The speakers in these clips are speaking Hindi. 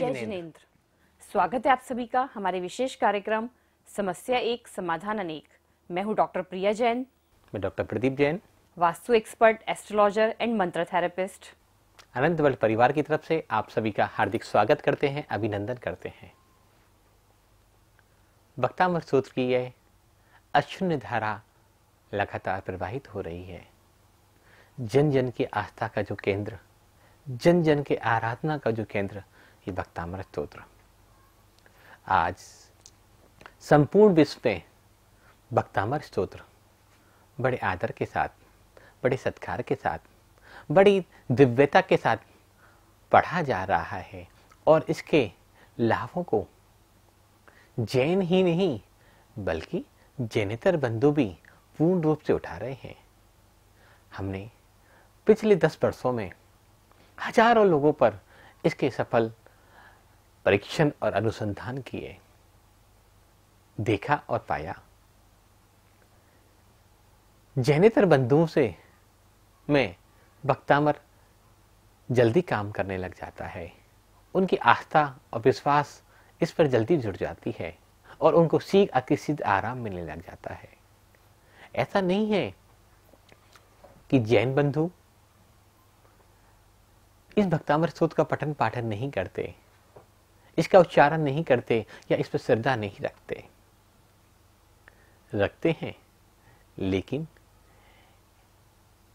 जय स्वागत है आप सभी का हमारे विशेष कार्यक्रम समस्या एक समाधान अनेक मैं हूं डॉक्टर प्रिया जैन मैं doctor Pradeep Jain vastu expert astrologer and mantra therapist अनंत बल परिवार की तरफ से आप सभी का हार्दिक स्वागत करते हैं अभिनंदन करते हैं वक्ता सूत्र की यह अशून्य धारा लगातार प्रवाहित हो रही है जन जन की आस्था का जो केंद्र जन जन के आराधना का जो केंद्र ये भक्तामृत स्त्रोत्र आज संपूर्ण विश्व में भक्तामर स्त्रोत्र बड़े आदर के साथ बड़े सत्कार के साथ बड़ी दिव्यता के साथ पढ़ा जा रहा है और इसके लाभों को जैन ही नहीं बल्कि जैनेतर बंधु भी पूर्ण रूप से उठा रहे हैं हमने पिछले दस वर्षों में हजारों लोगों पर इसके सफल परीक्षण और अनुसंधान किए देखा और पाया जैनेतर बंधुओं से मैं भक्तामर जल्दी काम करने लग जाता है उनकी आस्था और विश्वास इस पर जल्दी जुड़ जाती है और उनको सीख अकिसिद आराम मिलने लग जाता है ऐसा नहीं है कि जैन बंधु इस भक्तामर स्रोत का पठन पाठन नहीं करते इसका उच्चारण नहीं करते या इस पर श्रद्धा नहीं रखते रखते हैं लेकिन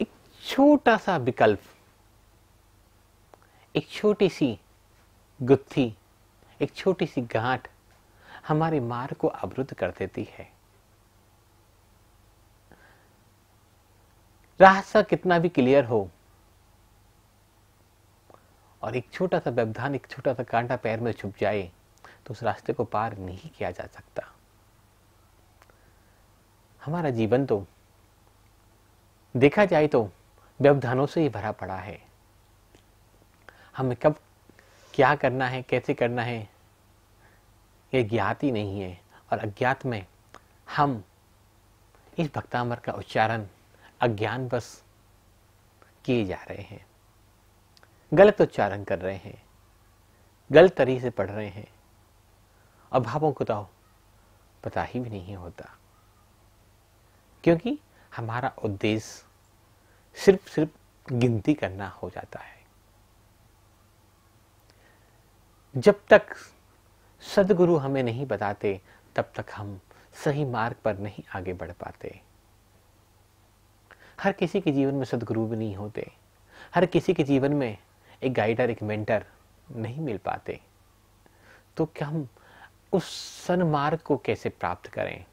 एक छोटा सा विकल्प एक छोटी सी गुत्थी एक छोटी सी गांठ हमारे मार्ग को अवरुद्ध कर देती है रास्ता कितना भी क्लियर हो और एक छोटा सा व्यवधान एक छोटा सा कांटा पैर में छुप जाए तो उस रास्ते को पार नहीं किया जा सकता हमारा जीवन तो देखा जाए तो व्यवधानों से ही भरा पड़ा है हमें कब क्या करना है कैसे करना है ये ज्ञात ही नहीं है और अज्ञात में हम इस भक्तामर का उच्चारण अज्ञान बस किए जा रहे हैं गलत उच्चारण कर रहे हैं गलत तरीके से पढ़ रहे हैं अभावों को तो पता ही भी नहीं होता क्योंकि हमारा उद्देश्य सिर्फ सिर्फ गिनती करना हो जाता है जब तक सदगुरु हमें नहीं बताते तब तक हम सही मार्ग पर नहीं आगे बढ़ पाते हर किसी के जीवन में सदगुरु भी नहीं होते हर किसी के जीवन में एक गाइडर एक मेंटर नहीं मिल पाते तो क्या हम उस सनमार्ग को कैसे प्राप्त करें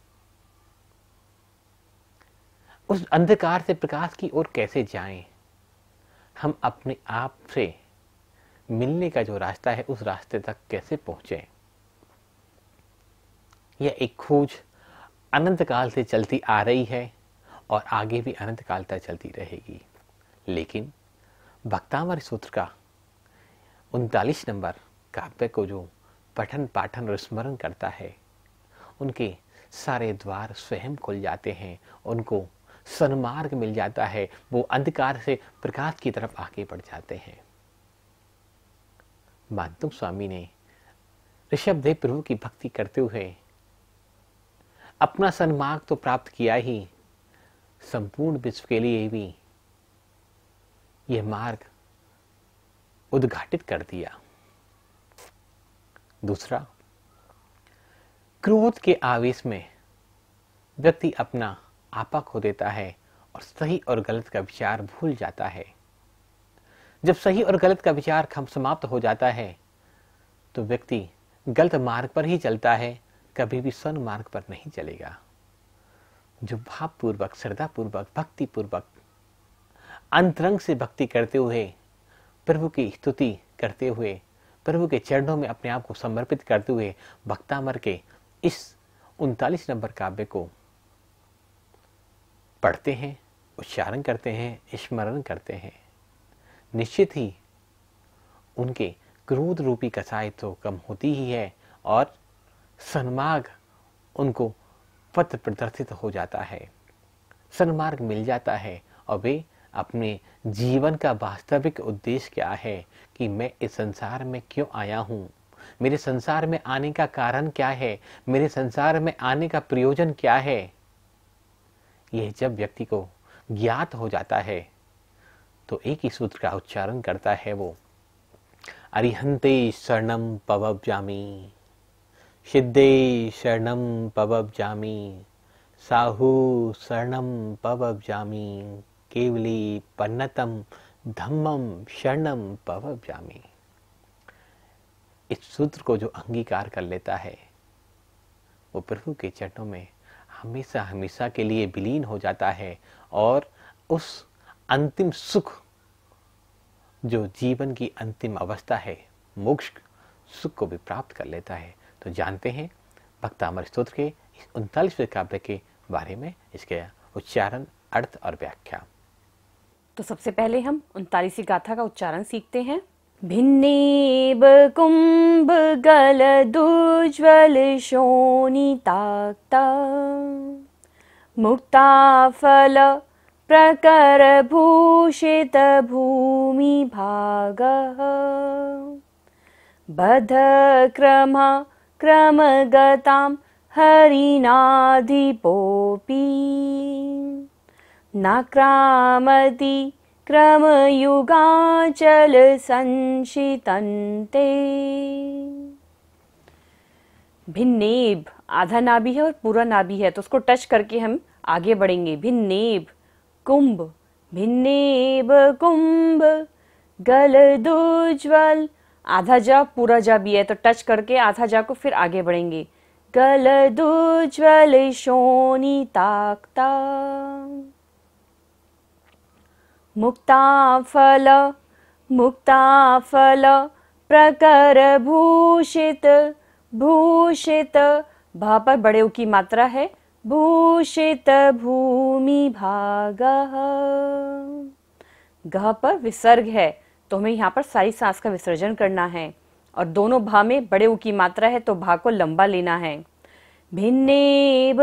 उस अंधकार से प्रकाश की ओर कैसे जाएं? हम अपने आप से मिलने का जो रास्ता है उस रास्ते तक कैसे पहुंचे यह एक खोज अनंत काल से चलती आ रही है और आगे भी अनंत काल तक चलती रहेगी लेकिन भक्तावर सूत्र का उनतालीस नंबर काव्य को जो पठन पाठन और स्मरण करता है उनके सारे द्वार स्वयं खुल जाते हैं उनको सन्मार्ग मिल जाता है वो अंधकार से प्रकाश की तरफ आगे बढ़ जाते हैं मानतुम स्वामी ने ऋषभदेव प्रभु की भक्ति करते हुए अपना सन्मार्ग तो प्राप्त किया ही संपूर्ण विश्व के लिए भी यह मार्ग उद्घाटित कर दिया दूसरा क्रोध के आवेश में व्यक्ति अपना आपा खो देता है और सही और गलत का विचार भूल जाता है जब सही और गलत का विचार खम समाप्त हो जाता है तो व्यक्ति गलत मार्ग पर ही चलता है कभी भी स्वर्ण मार्ग पर नहीं चलेगा जो भावपूर्वक श्रद्धापूर्वक भक्तिपूर्वक अंतरंग से भक्ति करते हुए प्रभु की स्तुति करते हुए प्रभु के चरणों में अपने आप को समर्पित करते हुए भक्तामर के इस उनतालीस नंबर काव्य को पढ़ते हैं उच्चारण करते हैं स्मरण करते हैं निश्चित ही उनके क्रोध रूपी कसाई तो कम होती ही है और सन्मार्ग उनको पथ प्रदर्शित हो जाता है सन्मार्ग मिल जाता है और वे अपने जीवन का वास्तविक उद्देश्य क्या है कि मैं इस संसार में क्यों आया हूँ मेरे संसार में आने का कारण क्या है मेरे संसार में आने का प्रयोजन क्या है यह जब व्यक्ति को ज्ञात हो जाता है तो एक ही सूत्र का उच्चारण करता है वो अरिहंते शरणम जामी सिद्धे शरणम जामी साहू शरणम जामी केवली पन्नतम धम्मम शरणम पव जामी इस सूत्र को जो अंगीकार कर लेता है वो प्रभु के चरणों में हमेशा हमेशा के लिए विलीन हो जाता है और उस अंतिम सुख जो जीवन की अंतिम अवस्था है मोक्ष सुख को भी प्राप्त कर लेता है तो जानते हैं भक्त अमर स्त्रोत्र के उनतालीसवें काव्य के बारे में इसके उच्चारण अर्थ और व्याख्या तो सबसे पहले हम उनतालीसी गाथा का उच्चारण सीखते हैं भिन्नेब कुंभ गल दुज्वल भाग बध प्रकरभूषितभूमिभागः क्रम गता हरिनाधिपोपी नाक्रामति क्रमयुगाचलसंशितन्ते भिन्नेब आधा नाभि है और पूरा नाभि है तो उसको टच करके हम आगे बढ़ेंगे भिन्नेब कुंभ भिन्नेब कुंभ गल दुज्वल आधा जा पूरा जा भी है तो टच करके आधा जा को फिर आगे बढ़ेंगे गल दुज्वल शोनी ताकता मुक्ताफल मुक्ताफल प्रकर भूषित भूषित भा पर बड़े की मात्रा है भूषित भूमि भाग गह पर विसर्ग है तो हमें यहाँ पर सारी सांस का विसर्जन करना है और दोनों भा में बड़े की मात्रा है तो भा को लंबा लेना है भिन्नेव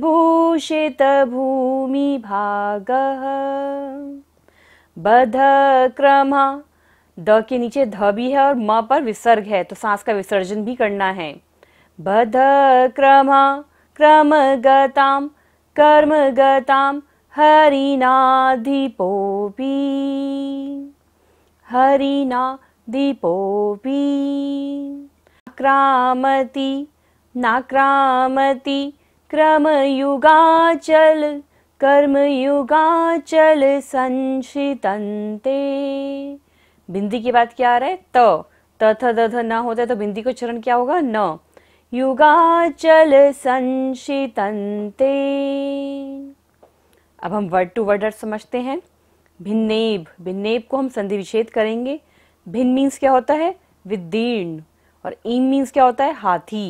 भूषित भूमि भाग बध क्रम द के नीचे ध भी है और म पर विसर्ग है तो सांस का विसर्जन भी करना है बध क्रम क्रम गताम कर्म गताम हरिना हरिनाधिपोऽपि क्रामति नाक्रामति क्रमयुगाचल कर्मयुगाचल संशितन्ते बिंदी की बात क्या आ रहा है त तथ दध न होता है तो बिंदी को चरण क्या होगा न युगाचल संशितन्ते अब हम वर्ड टू वर्ड अर्थ समझते हैं भिन्नेब भिन्नेब को हम संधि विच्छेद करेंगे भिन्न मीन्स क्या होता है विदीर्ण और ईम मीन्स क्या होता है हाथी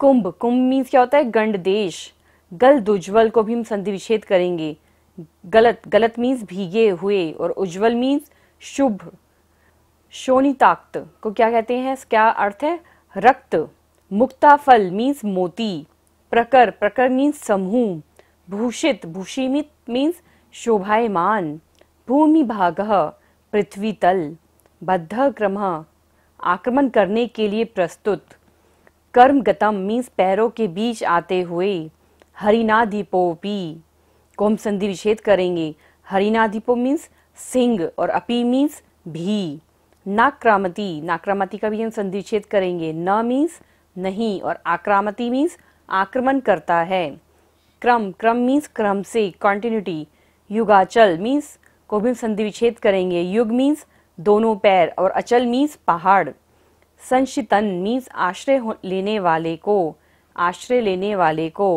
कुंभ कुंभ मीन्स क्या होता है गंड देश गल दुज्वल को भी हम संधि विच्छेद करेंगे गलत गलत मीन्स भीगे हुए और उज्जवल मीन्स शुभ ताक्त को क्या कहते हैं क्या अर्थ है रक्त मुक्ताफल मीन्स मोती प्रकर प्रकर मीन्स समूह भूषित भूषिमित मीन्स शोभायमान भूमि भाग पृथ्वी तल बद्ध क्रम आक्रमण करने के लिए प्रस्तुत कर्म गतम मीन्स पैरों के बीच आते हुए हरिनाधिपोपी को हम संधि विच्छेद करेंगे हरिनाधिपो मीन्स सिंह और अपी मीन्स भी नाक्रामती नाक्रामती का भी हम संधि विच्छेद करेंगे न मीन्स नहीं और आक्रामती मीन्स आक्रमण करता है क्रम क्रम मीन्स क्रम से कॉन्टिन्यूटी युगाचल मीन्स को भी संधि विच्छेद करेंगे युग मीन्स दोनों पैर और अचल मीन्स पहाड़ संशितन मीन्स आश्रय लेने वाले को आश्रय लेने वाले को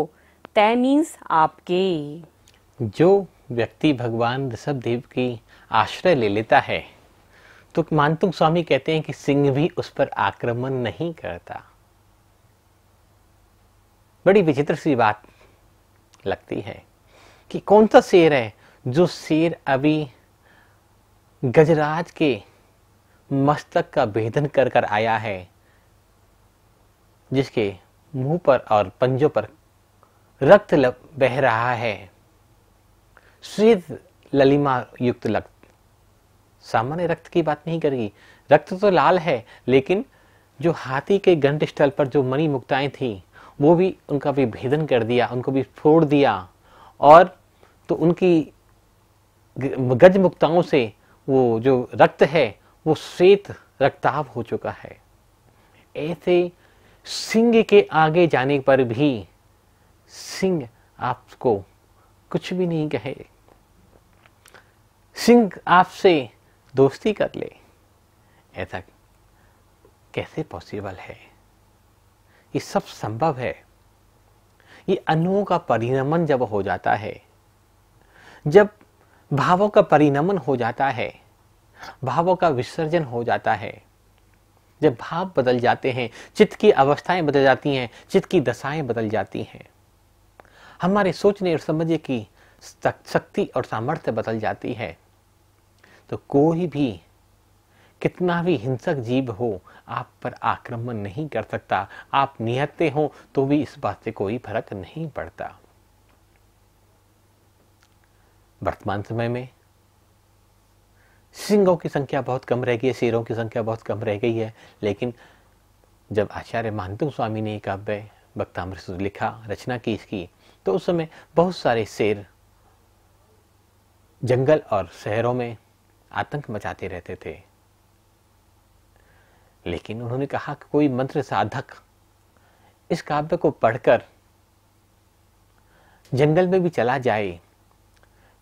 तय मीन्स आपके जो व्यक्ति भगवान देव की आश्रय ले लेता है तो मानतुम स्वामी कहते हैं कि सिंह भी उस पर आक्रमण नहीं करता बड़ी विचित्र सी बात लगती है कि कौन सा शेर है जो शेर अभी गजराज के मस्तक का भेदन कर कर आया है जिसके मुंह पर और पंजों पर रक्त बह रहा है श्वेत ललिमा युक्त रक्त सामान्य रक्त की बात नहीं करेगी रक्त तो लाल है लेकिन जो हाथी के गंड स्थल पर जो मणि मुक्ताएं थी वो भी उनका विभेदन कर दिया उनको भी फोड़ दिया और तो उनकी गज मुक्ताओं से वो जो रक्त है वो श्वेत रक्ताव हो चुका है ऐसे सिंह के आगे जाने पर भी सिंह आपको कुछ भी नहीं कहे सिंह आपसे दोस्ती कर ले ऐसा कैसे पॉसिबल है ये सब संभव है ये अनुओं का परिणमन जब हो जाता है जब भावों का परिणमन हो जाता है भावों का विसर्जन हो जाता है जब भाव बदल जाते हैं चित्त की अवस्थाएं बदल जाती हैं चित्त की दशाएं बदल जाती हैं हमारे सोचने और समझने की शक्ति और सामर्थ्य बदल जाती है तो कोई भी कितना भी हिंसक जीव हो आप पर आक्रमण नहीं कर सकता आप निहत्ते हो तो भी इस बात से कोई फर्क नहीं पड़ता वर्तमान समय में सिंहों की संख्या बहुत कम रह गई है शेरों की संख्या बहुत कम रह गई है लेकिन जब आचार्य मानतुंग स्वामी ने एक काव्य भक्तामृत लिखा रचना की इसकी तो उस समय बहुत सारे शेर जंगल और शहरों में आतंक मचाते रहते थे लेकिन उन्होंने कहा कि कोई मंत्र साधक इस काव्य को पढ़कर जंगल में भी चला जाए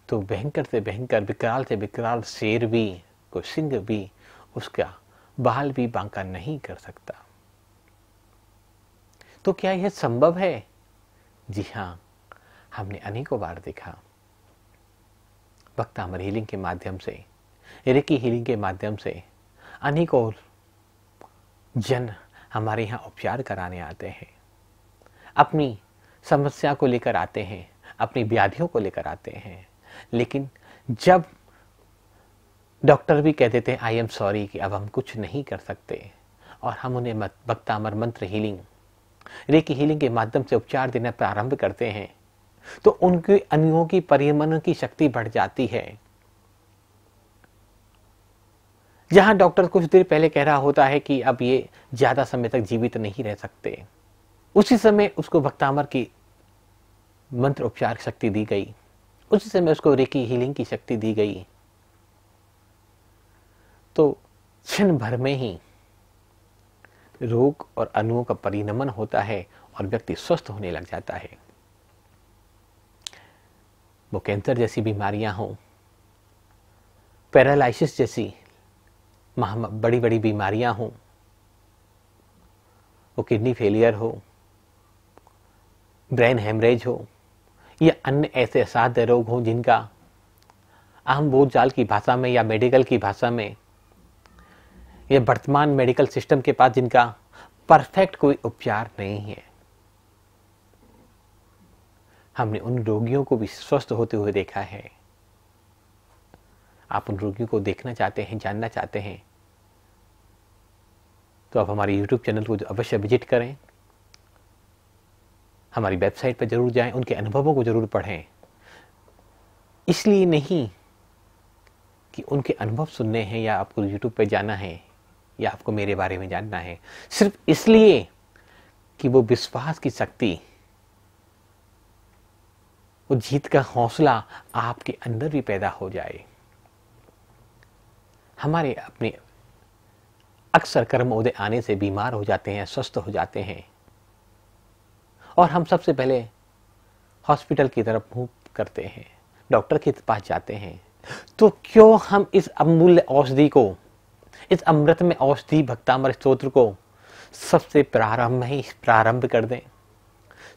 तो भयंकर से भयंकर विकराल से विकराल शेर भी कोई सिंह भी उसका बाल भी बांका नहीं कर सकता तो क्या यह संभव है जी हां हमने अनेकों बार देखा वक्ता अमर हीलिंग के माध्यम से रिकी हीलिंग के माध्यम से अनेकों जन हमारे यहाँ उपचार कराने आते हैं अपनी समस्या को लेकर आते हैं अपनी व्याधियों को लेकर आते हैं लेकिन जब डॉक्टर भी कह देते हैं आई एम सॉरी कि अब हम कुछ नहीं कर सकते और हम उन्हें अमर मंत्र हीलिंग रेकी हीलिंग के माध्यम से उपचार देना प्रारंभ करते हैं तो उनके अनियों की परिमन की शक्ति बढ़ जाती है जहां डॉक्टर कुछ देर पहले कह रहा होता है कि अब ये ज़्यादा समय तक जीवित नहीं रह सकते उसी समय उसको भक्तामर की मंत्र उपचार शक्ति दी गई उसी समय उसको रेकी हीलिंग की शक्ति दी गई तो क्षण भर में ही रोग और अनुओं का परिणमन होता है और व्यक्ति स्वस्थ होने लग जाता है वो कैंसर जैसी बीमारियां हो पैरालाइसिस जैसी बड़ी बड़ी बीमारियां हों वो किडनी फेलियर हो ब्रेन हेमरेज हो या अन्य ऐसे असाध्य रोग हों जिनका आम बोलचाल की भाषा में या मेडिकल की भाषा में या वर्तमान मेडिकल सिस्टम के पास जिनका परफेक्ट कोई उपचार नहीं है हमने उन रोगियों को भी स्वस्थ होते हुए देखा है आप उन रोगियों को देखना चाहते हैं जानना चाहते हैं तो आप हमारे यूट्यूब चैनल को अवश्य विजिट करें हमारी वेबसाइट पर जरूर जाएं उनके अनुभवों को जरूर पढ़ें इसलिए नहीं कि उनके अनुभव सुनने हैं या आपको यूट्यूब पर जाना है या आपको मेरे बारे में जानना है सिर्फ इसलिए कि वो विश्वास की शक्ति वो जीत का हौसला आपके अंदर भी पैदा हो जाए हमारे अपने अक्सर कर्म उदय आने से बीमार हो जाते हैं स्वस्थ हो जाते हैं और हम सबसे पहले हॉस्पिटल की तरफ मूव करते हैं डॉक्टर के पास जाते हैं तो क्यों हम इस अमूल्य औषधि को इस अमृत में औषधि भक्तामर स्त्रोत्र को सबसे प्रारंभ में ही प्रारंभ कर दें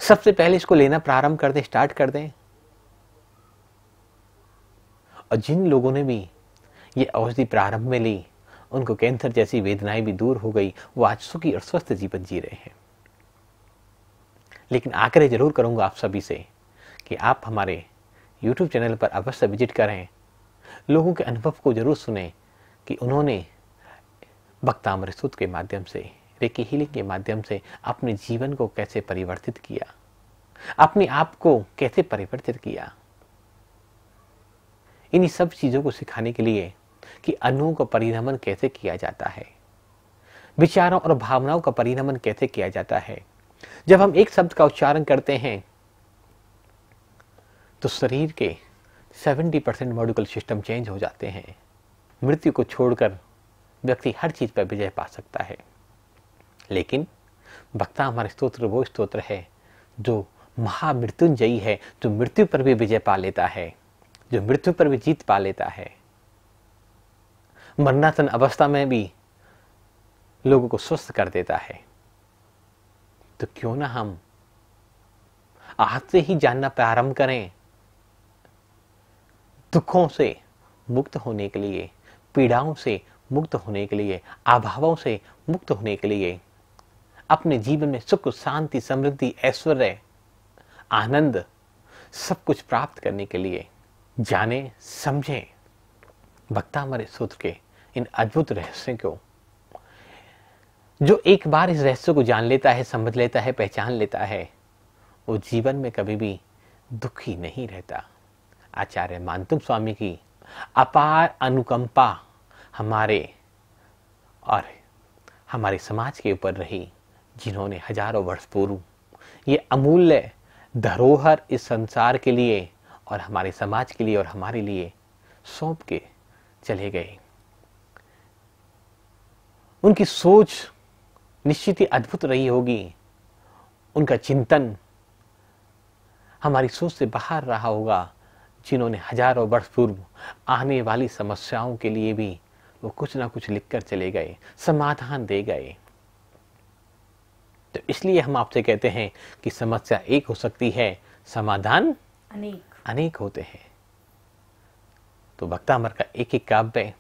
सबसे पहले इसको लेना प्रारंभ कर दें स्टार्ट कर दें और जिन लोगों ने भी ये औषधि प्रारंभ में ली उनको कैंसर जैसी वेदनाएं भी दूर हो गई वो आज सुखी और स्वस्थ जीवन जी रहे हैं लेकिन आग्रह जरूर करूंगा आप सभी से कि आप हमारे यूट्यूब चैनल पर अवश्य विजिट करें लोगों के अनुभव को जरूर सुने कि उन्होंने भक्तामृतुत के माध्यम से रेकी हीलिंग के माध्यम से अपने जीवन को कैसे परिवर्तित किया अपने आप को कैसे परिवर्तित किया इन्हीं सब चीज़ों को सिखाने के लिए कि अनुओं का परिणमन कैसे किया जाता है विचारों और भावनाओं का परिणमन कैसे किया जाता है जब हम एक शब्द का उच्चारण करते हैं तो शरीर के 70 परसेंट मॉडिकल सिस्टम चेंज हो जाते हैं मृत्यु को छोड़कर व्यक्ति हर चीज़ पर विजय पा सकता है लेकिन वक्ता हमारा स्त्रोत्र वो स्त्रोत्र है जो महामृत्युंजयी है जो मृत्यु पर भी विजय पा लेता है जो मृत्यु पर भी जीत पा लेता है मरनातन अवस्था में भी लोगों को स्वस्थ कर देता है तो क्यों ना हम आज से ही जानना प्रारंभ करें दुखों से मुक्त होने के लिए पीड़ाओं से मुक्त होने के लिए अभावों से मुक्त होने के लिए अपने जीवन में सुख शांति समृद्धि ऐश्वर्य आनंद सब कुछ प्राप्त करने के लिए जाने समझें मरे सूत्र के इन अद्भुत रहस्यों को जो एक बार इस रहस्य को जान लेता है समझ लेता है पहचान लेता है वो जीवन में कभी भी दुखी नहीं रहता आचार्य मानतुम स्वामी की अपार अनुकंपा हमारे और हमारे समाज के ऊपर रही जिन्होंने हजारों वर्ष पूर्व ये अमूल्य धरोहर इस संसार के लिए और हमारे समाज के लिए और हमारे लिए सौंप के चले गए उनकी सोच निश्चित ही अद्भुत रही होगी उनका चिंतन हमारी सोच से बाहर रहा होगा जिन्होंने हजारों वर्ष पूर्व आने वाली समस्याओं के लिए भी वो कुछ ना कुछ लिखकर चले गए समाधान दे गए तो इसलिए हम आपसे कहते हैं कि समस्या एक हो सकती है समाधान अनेक अनेक होते हैं तो भक्तामर का एक एक काव्य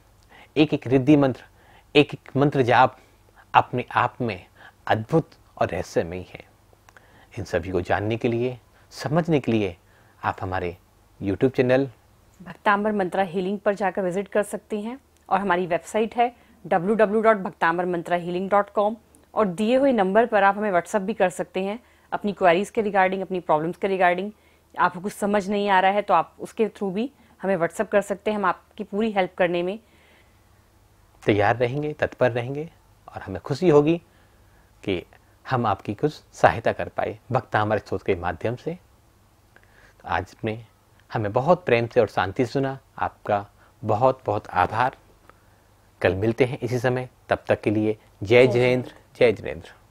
एक एक रिद्धि मंत्र एक एक मंत्र जाप अपने आप में अद्भुत और रहस्यमय है इन सभी को जानने के लिए समझने के लिए आप हमारे YouTube channel Bhaktamar Mantra Healing पर जाकर विजिट कर सकती हैं और हमारी वेबसाइट है डब्ल्यू और दिए हुए नंबर पर आप हमें व्हाट्सअप भी कर सकते हैं अपनी क्वेरीज़ के रिगार्डिंग अपनी प्रॉब्लम्स के रिगार्डिंग आपको कुछ समझ नहीं आ रहा है तो आप उसके थ्रू भी हमें व्हाट्सअप कर सकते हैं हम आपकी पूरी हेल्प करने में तैयार रहेंगे तत्पर रहेंगे और हमें खुशी होगी कि हम आपकी कुछ सहायता कर पाए भक्त हमारे स्रोत के माध्यम से तो आज ने हमें बहुत प्रेम से और शांति सुना आपका बहुत बहुत आभार कल मिलते हैं इसी समय तब तक के लिए जय जिनेन्द्र जय जिनेन्द्र